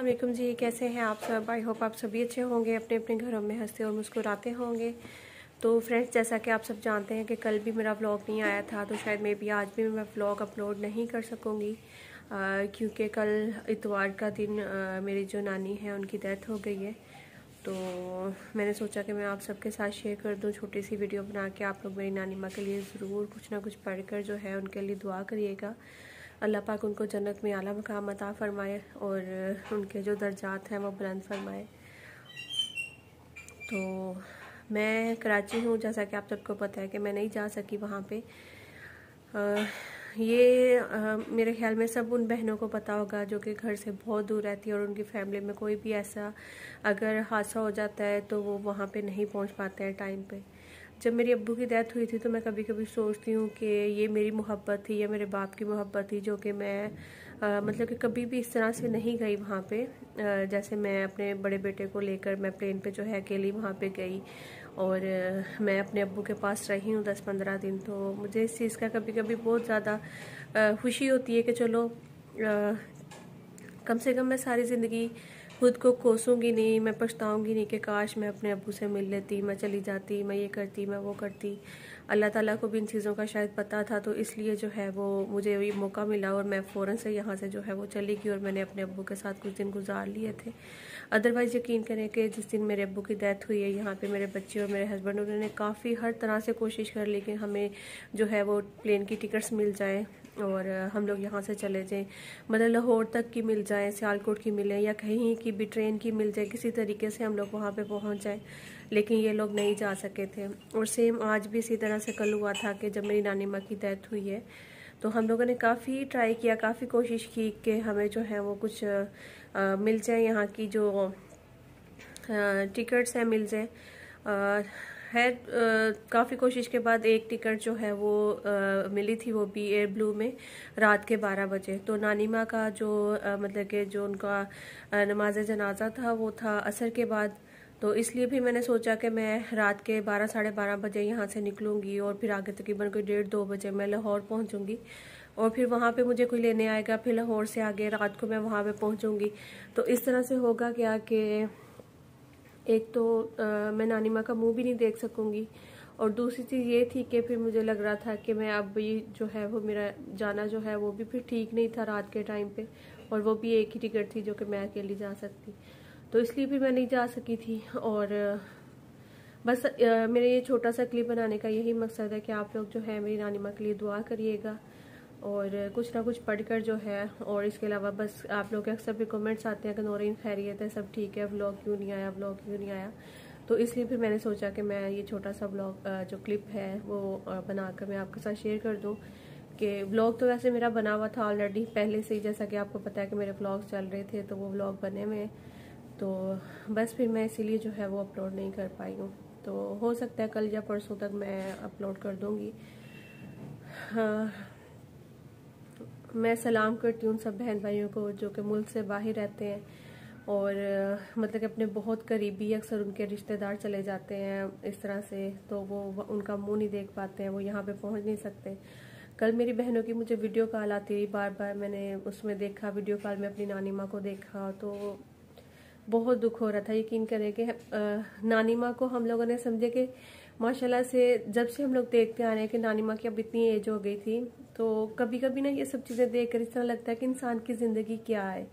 अल्लाम जी कैसे हैं आप सब आई होप आप सभी अच्छे होंगे अपने अपने घरों में हंसते और मुस्कुराते होंगे तो फ्रेंड्स जैसा कि आप सब जानते हैं कि कल भी मेरा व्लॉग नहीं आया था तो शायद मे भी आज भी मैं व्लॉग अपलोड नहीं कर सकूँगी क्योंकि कल इतवार का दिन आ, मेरी जो नानी है उनकी डेथ हो गई है तो मैंने सोचा कि मैं आप सबके साथ शेयर कर दूँ छोटी सी वीडियो बना के आप लोग मेरी नानी माँ के लिए ज़रूर कुछ ना कुछ पढ़ कर जो है उनके लिए दुआ करिएगा अल्लाह पाक उनको जन्नत में आला मकाम अता फ़रमाए और उनके जो दर्जात हैं वो बुलंद फरमाए तो मैं कराची हूँ जैसा कि आप सबको पता है कि मैं नहीं जा सकी वहाँ पे आ, ये आ, मेरे ख्याल में सब उन बहनों को पता होगा जो कि घर से बहुत दूर रहती है और उनकी फैमिली में कोई भी ऐसा अगर हादसा हो जाता है तो वो वहाँ पे नहीं पहुँच पाते हैं टाइम पे जब मेरी अब्बू की डेथ हुई थी तो मैं कभी कभी सोचती हूँ कि ये मेरी मोहब्बत थी या मेरे बाप की मोहब्बत थी जो कि मैं आ, मतलब कि कभी भी इस तरह से नहीं गई वहाँ पे आ, जैसे मैं अपने बड़े बेटे को लेकर मैं प्लेन पे जो है अकेली वहाँ पे गई और आ, मैं अपने अब्बू के पास रही हूँ दस पंद्रह दिन तो मुझे इस चीज़ का कभी कभी बहुत ज़्यादा खुशी होती है कि चलो कम से कम मैं सारी ज़िंदगी खुद को कोसूंगी नहीं मैं पछताऊंगी नहीं कि काश मैं अपने अबू से मिल लेती मैं चली जाती मैं ये करती मैं वो करती अल्लाह ताला को भी इन चीज़ों का शायद पता था तो इसलिए जो है वो मुझे ये मौका मिला और मैं फ़ौरन से यहाँ से जो है वो चली गई और मैंने अपने अबू के साथ कुछ दिन गुजार लिए थे अदरवाइज़ यकीन करें कि जिस दिन मेरे अबू की डेथ हुई है यहाँ पर मेरे बच्चे और मेरे हस्बैंड उन्होंने काफ़ी हर तरह से कोशिश कर ली कि हमें जो है वो प्लेन की टिकट्स मिल जाएँ और हम लोग यहाँ से चले जाएं मतलब लाहौर तक की मिल जाए सियालकोट की मिले या कहीं की भी ट्रेन की मिल जाए किसी तरीके से हम लोग वहाँ पे पहुँच जाएं लेकिन ये लोग नहीं जा सके थे और सेम आज भी इसी तरह से कल हुआ था कि जब मेरी नानी माँ की डेथ हुई है तो हम लोगों ने काफ़ी ट्राई किया काफ़ी कोशिश की कि हमें जो है वो कुछ आ, मिल जाए यहाँ की जो टिकट्स हैं मिल जाए खैर काफ़ी कोशिश के बाद एक टिकट जो है वो आ, मिली थी वो भी एयर ब्लू में रात के 12 बजे तो नानी माँ का जो आ, मतलब के जो उनका नमाज जनाजा था वो था असर के बाद तो इसलिए भी मैंने सोचा कि मैं रात के बारह साढ़े बारह बजे यहाँ से निकलूँगी और फिर आगे तकरीबन कोई डेढ़ दो बजे मैं लाहौर पहुँचूँगी और फिर वहाँ पे मुझे कोई लेने आएगा फिर लाहौर से आगे रात को मैं वहाँ पे पहुँचूँगी तो इस तरह से होगा क्या कि एक तो आ, मैं नानी माँ का मुंह भी नहीं देख सकूँगी और दूसरी चीज़ ये थी कि फिर मुझे लग रहा था कि मैं अब ये जो है वो मेरा जाना जो है वो भी फिर ठीक नहीं था रात के टाइम पे और वो भी एक ही टिकट थी जो कि मैं अकेली जा सकती तो इसलिए भी मैं नहीं जा सकी थी और बस मेरा ये छोटा सा क्लिप बनाने का यही मकसद है कि आप लोग जो है मेरी नानी माँ के लिए दुआ करिएगा और कुछ ना कुछ पढ़कर जो है और इसके अलावा बस आप लोग के अक्सर भी कमेंट्स आते हैं कि नौरीन खैरियत है सब ठीक है ब्लॉग क्यों नहीं आया ब्लॉग क्यों नहीं आया तो इसलिए फिर मैंने सोचा कि मैं ये छोटा सा ब्लॉग जो क्लिप है वो बनाकर मैं आपके साथ शेयर कर दूँ कि ब्लॉग तो वैसे मेरा बना हुआ था ऑलरेडी पहले से ही जैसा कि आपको पता है कि मेरे ब्लॉग्स चल रहे थे तो वो ब्लॉग बने हुए तो बस फिर मैं इसीलिए जो है वो अपलोड नहीं कर पाई हूँ तो हो सकता है कल या परसों तक मैं अपलोड कर दूँगी हाँ मैं सलाम करती हूँ सब बहन भाइयों को जो कि मुल्क से बाहर रहते हैं और मतलब कि अपने बहुत करीबी अक्सर उनके रिश्तेदार चले जाते हैं इस तरह से तो वो उनका मुंह नहीं देख पाते हैं वो यहाँ पे पहुँच नहीं सकते कल मेरी बहनों की मुझे वीडियो कॉल आती रही बार बार मैंने उसमें देखा वीडियो कॉल में अपनी नानी माँ को देखा तो बहुत दुख हो रहा था यकीन करें कि नानी माँ को हम लोगों ने समझे कि माशाल्लाह से जब से हम लोग देखते आ रहे हैं कि नानी माँ की अब इतनी एज हो गई थी तो कभी कभी ना ये सब चीज़ें देख कर इस तरह लगता है कि इंसान की ज़िंदगी क्या है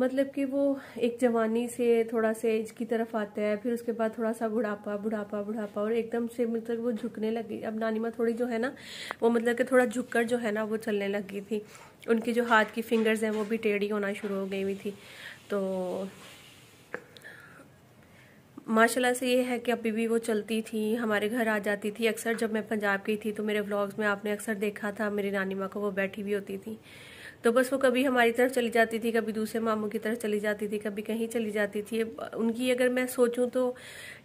मतलब कि वो एक जवानी से थोड़ा सा एज की तरफ आता है फिर उसके बाद थोड़ा सा बुढ़ापा बुढ़ापा बुढ़ापा और एकदम से मतलब वो झुकने लगी अब नानी माँ थोड़ी जो है ना वो मतलब कि थोड़ा झुक कर जो है ना वो चलने लगी थी उनकी जो हाथ की फिंगर्स हैं वो भी टेढ़ी होना शुरू हो गई हुई थी तो माशाल्लाह से ये है कि अभी भी वो चलती थी हमारे घर आ जाती थी अक्सर जब मैं पंजाब गई थी तो मेरे व्लॉग्स में आपने अक्सर देखा था मेरी नानी माँ को वो बैठी हुई होती थी तो बस वो कभी हमारी तरफ चली जाती थी कभी दूसरे मामों की तरफ चली जाती थी कभी कहीं चली जाती थी उनकी अगर मैं सोचूं तो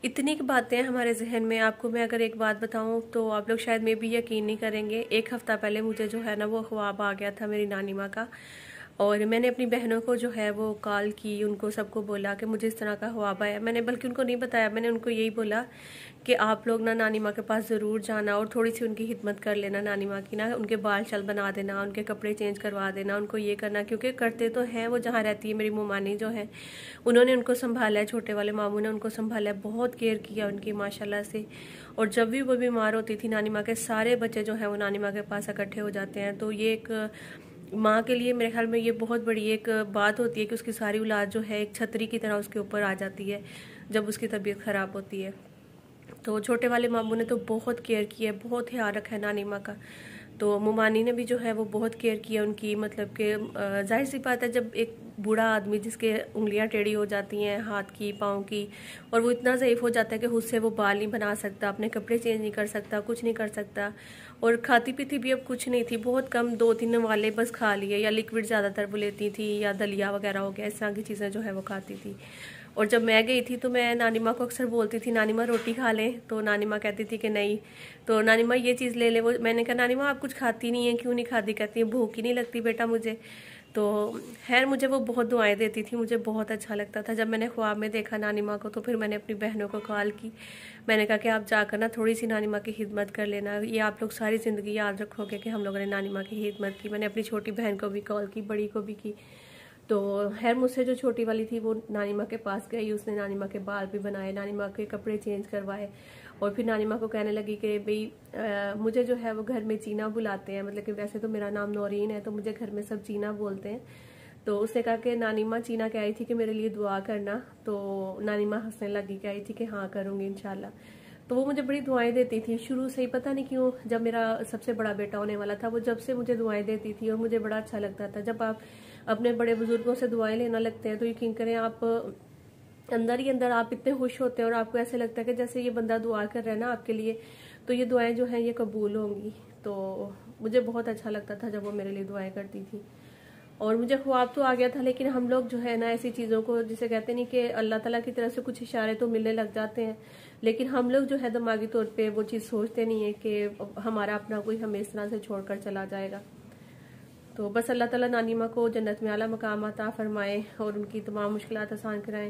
इतनी बातें हमारे जहन में आपको मैं अगर एक बात बताऊं तो आप लोग शायद मे भी यकीन नहीं करेंगे एक हफ़्ता पहले मुझे जो है ना वो ख्वाब आ गया था मेरी नानी माँ का और मैंने अपनी बहनों को जो है वो कॉल की उनको सबको बोला कि मुझे इस तरह का ख्वाब आया मैंने बल्कि उनको नहीं बताया मैंने उनको यही बोला कि आप लोग ना नानी माँ के पास ज़रूर जाना और थोड़ी सी उनकी हिदमत कर लेना नानी माँ की ना उनके बाल शाल बना देना उनके कपड़े चेंज करवा देना उनको ये करना क्योंकि करते तो हैं वो जहाँ रहती है मेरी मोमानी जो है उन्होंने उनको संभाला है छोटे वाले मामू ने उनको संभाला है बहुत केयर किया उनकी माशाला से और जब भी वो बीमार होती थी नानी माँ के सारे बच्चे जो हैं वो नानी माँ के पास इकट्ठे हो जाते हैं तो ये एक माँ के लिए मेरे ख्याल में ये बहुत बड़ी एक बात होती है कि उसकी सारी औलाद जो है एक छतरी की तरह उसके ऊपर आ जाती है जब उसकी तबीयत ख़राब होती है तो छोटे वाले मामू ने तो बहुत केयर किया है बहुत ख्याल रखा है नानी माँ का तो मोमानी ने भी जो है वो बहुत केयर किया उनकी मतलब कि जाहिर सी बात है जब एक बूढ़ा आदमी जिसके उंगलियां टेढ़ी हो जाती हैं हाथ की पाँव की और वो इतना ज़यीफ हो जाता है कि खुद से वो बाल नहीं बना सकता अपने कपड़े चेंज नहीं कर सकता कुछ नहीं कर सकता और खाती पीती भी अब कुछ नहीं थी बहुत कम दो तीन वाले बस खा लिए या लिक्विड ज़्यादातर वो लेती थी या दलिया वगैरह हो गया इस तरह की चीज़ें जो है वो खाती थी और जब मैं गई थी तो मैं नानी माँ को अक्सर बोलती थी नानी माँ रोटी खा लें तो नानी माँ कहती थी कि नहीं तो नानी माँ ये चीज़ ले ले वो मैंने कहा नानी माँ आप कुछ खाती नहीं है क्यों नहीं खाती कहती है भूख ही नहीं लगती बेटा मुझे तो खैर मुझे वो बहुत दुआएं देती थी मुझे बहुत अच्छा लगता था जब मैंने ख्वाब में देखा नानी माँ को तो फिर मैंने अपनी बहनों को कॉल की मैंने कहा कि आप जाकर ना थोड़ी सी नानी माँ की खिदमत कर लेना ये आप लोग सारी ज़िंदगी याद रखोगे कि हम लोगों ने नानी माँ की खिदमत की मैंने अपनी छोटी बहन को भी कॉल की बड़ी को भी की तो खैर मुझसे जो छोटी वाली थी वो नानी माँ के पास गई उसने नानी माँ के बाल भी बनाए नानी माँ के कपड़े चेंज करवाए और फिर नानी माँ को कहने लगी कि भाई मुझे जो है वो घर में चीना बुलाते हैं मतलब कि वैसे तो मेरा नाम नौरीन है तो मुझे घर में सब चीना बोलते हैं तो उसने कहा कि नानी माँ चीना कह रही थी कि मेरे लिए दुआ करना तो नानी माँ हंसने लगी कह रही थी कि हाँ करूँगी इनशाला तो वो मुझे बड़ी दुआएं देती थी शुरू से ही पता नहीं क्यों जब मेरा सबसे बड़ा बेटा होने वाला था वो जब से मुझे दुआएं देती थी और मुझे बड़ा अच्छा लगता था जब आप अपने बड़े बुजुर्गों से दुआएं लेना लगते हैं तो यकीन करें आप अंदर ही अंदर आप इतने खुश होते हैं और आपको ऐसे लगता है कि जैसे ये बंदा दुआ कर रहा है ना आपके लिए तो ये दुआएं जो हैं ये कबूल होंगी तो मुझे बहुत अच्छा लगता था जब वो मेरे लिए दुआएं करती थी और मुझे ख्वाब तो आ गया था लेकिन हम लोग जो है ना ऐसी चीज़ों को जिसे कहते नहीं कि अल्लाह ताला की तरफ से कुछ इशारे तो मिलने लग जाते हैं लेकिन हम लोग जो है दिमागी तौर पे वो चीज़ सोचते नहीं है कि हमारा अपना कोई हमें इस तरह से छोड़कर चला जाएगा तो बस अल्लाह ताला नानीमा को जन्नत में आला मकाम आता फरमाए और उनकी तमाम मुश्किल आसान कराएं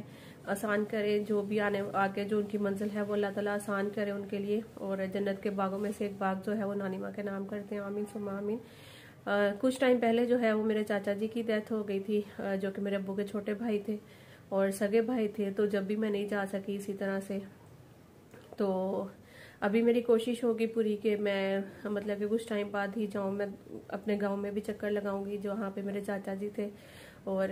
आसान करे जो भी आने आगे जो उनकी मंजिल है वो अल्लाह ताला आसान करे उनके लिए और जन्नत के बागों में से एक बाग जो है वो नानीमा के नाम करते हैं आमीन सुमा आमीन कुछ टाइम पहले जो है वो मेरे चाचा जी की डेथ हो गई थी जो कि मेरे अबू के छोटे भाई थे और सगे भाई थे तो जब भी मैं नहीं जा सकी इसी तरह से तो अभी मेरी कोशिश होगी पूरी कि मैं मतलब कि कुछ टाइम बाद ही जाऊँ मैं अपने गांव में भी चक्कर लगाऊंगी जहाँ पे मेरे चाचा जी थे और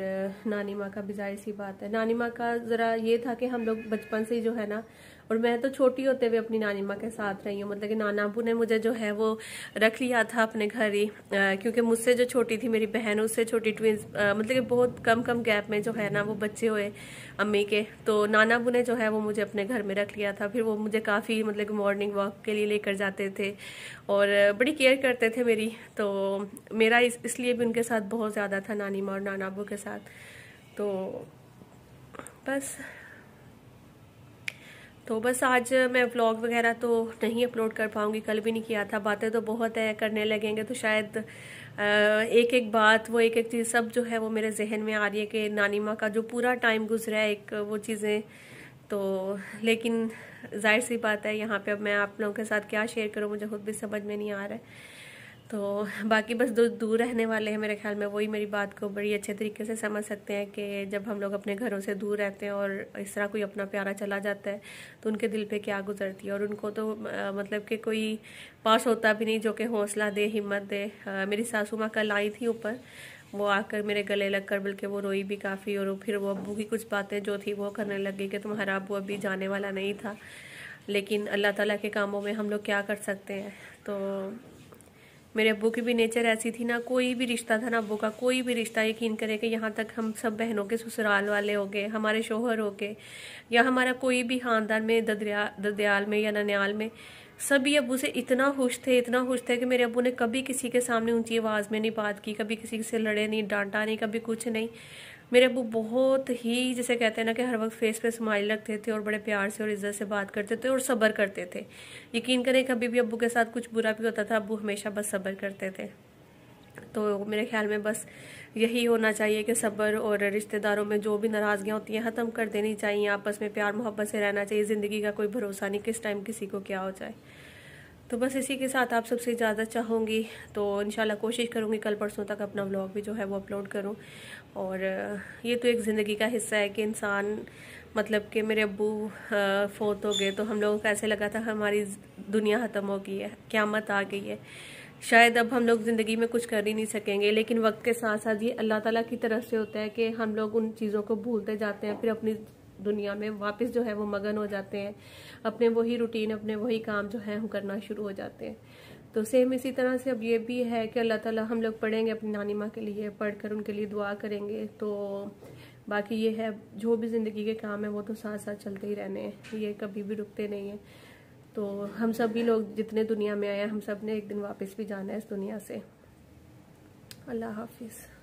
नानी माँ का भी जाहिर सी बात है नानी माँ का ज़रा ये था कि हम लोग बचपन से ही जो है ना और मैं तो छोटी होते हुए अपनी नानी माँ के साथ रही हूँ मतलब कि नाना अबू ने मुझे जो है वो रख लिया था अपने घर ही क्योंकि मुझसे जो छोटी थी मेरी बहन उससे छोटी ट्विंस मतलब कि बहुत कम कम गैप में जो है ना वो बच्चे हुए अम्मी के तो नाना अबू ने जो है वो मुझे अपने घर में रख लिया था फिर वो मुझे काफ़ी मतलब कि मॉर्निंग वॉक के लिए लेकर जाते थे और बड़ी केयर करते थे मेरी तो मेरा इसलिए भी उनके साथ बहुत ज़्यादा था नानी माँ और नाना अबू के साथ तो बस तो बस आज मैं व्लॉग वगैरह तो नहीं अपलोड कर पाऊंगी कल भी नहीं किया था बातें तो बहुत है करने लगेंगे तो शायद एक एक बात वो एक एक चीज़ सब जो है वो मेरे जहन में आ रही है कि नानी माँ का जो पूरा टाइम गुजरा है एक वो चीज़ें तो लेकिन जाहिर सी बात है यहाँ पे अब मैं आप लोगों के साथ क्या शेयर करूँ मुझे खुद भी समझ में नहीं आ रहा है तो बाकी बस दो दूर रहने वाले हैं मेरे ख्याल में वही मेरी बात को बड़ी अच्छे तरीके से समझ सकते हैं कि जब हम लोग अपने घरों से दूर रहते हैं और इस तरह कोई अपना प्यारा चला जाता है तो उनके दिल पे क्या गुजरती है और उनको तो आ, मतलब कि कोई पास होता भी नहीं जो कि हौसला दे हिम्मत दे आ, मेरी सासू माँ कल आई थी ऊपर वो आकर मेरे गले लग कर बल्कि वो रोई भी काफ़ी और फिर वो अबू की कुछ बातें जो थी वो करने लग गई कि तुम्हारा अबू अभी जाने वाला नहीं था लेकिन अल्लाह ताला के कामों में हम लोग क्या कर सकते हैं तो मेरे अबू की भी नेचर ऐसी थी ना कोई भी रिश्ता था ना अबू का कोई भी रिश्ता यकीन करे कि यहाँ तक हम सब बहनों के ससुराल वाले हो गए हमारे शोहर हो गए या हमारा कोई भी खानदान में ददरिया ददयाल में या ननियाल में सभी अबू से इतना खुश थे इतना खुश थे कि मेरे अबू ने कभी किसी के सामने ऊंची आवाज़ में नहीं बात की कभी किसी से लड़े नहीं डांटा नहीं कभी कुछ नहीं मेरे अबू बहुत ही जैसे कहते हैं ना कि हर वक्त फेस पे स्माइल रखते थे और बड़े प्यार से और इज्जत से बात करते थे और सब्र करते थे यकीन करें कभी भी अबू के साथ कुछ बुरा भी होता था अबू हमेशा बस सब्र करते थे तो मेरे ख्याल में बस यही होना चाहिए कि सब्र और रिश्तेदारों में जो भी नाराज़गियाँ होती हैं ख़त्म कर देनी चाहिए आपस में प्यार मोहब्बत से रहना चाहिए ज़िंदगी का कोई भरोसा नहीं किस टाइम किसी को क्या हो जाए तो बस इसी के साथ आप सबसे इजाज़त चाहूँगी तो इन कोशिश करूँगी कल परसों तक अपना ब्लॉग भी जो है वो अपलोड करूँ और ये तो एक ज़िंदगी का हिस्सा है कि इंसान मतलब कि मेरे अबू फोत हो गए तो हम लोगों को ऐसे लगा था हमारी दुनिया ख़त्म हो गई है क्यामत आ गई है शायद अब हम लोग ज़िंदगी में कुछ कर ही नहीं सकेंगे लेकिन वक्त के साथ साथ ये अल्लाह ताला की तरफ से होता है कि हम लोग उन चीज़ों को भूलते जाते हैं फिर अपनी दुनिया में वापस जो है वो मगन हो जाते हैं अपने वही रूटीन अपने वही काम जो है वो करना शुरू हो जाते हैं तो सेम इसी तरह से अब ये भी है कि अल्लाह ताला हम लोग पढ़ेंगे अपनी नानी माँ के लिए पढ़कर उनके लिए दुआ करेंगे तो बाकी ये है जो भी ज़िंदगी के काम है वो तो साथ साथ चलते ही रहने हैं ये कभी भी रुकते नहीं हैं तो हम सभी लोग जितने दुनिया में आए हैं हम सब ने एक दिन वापस भी जाना है इस दुनिया से अल्लाह हाफिज़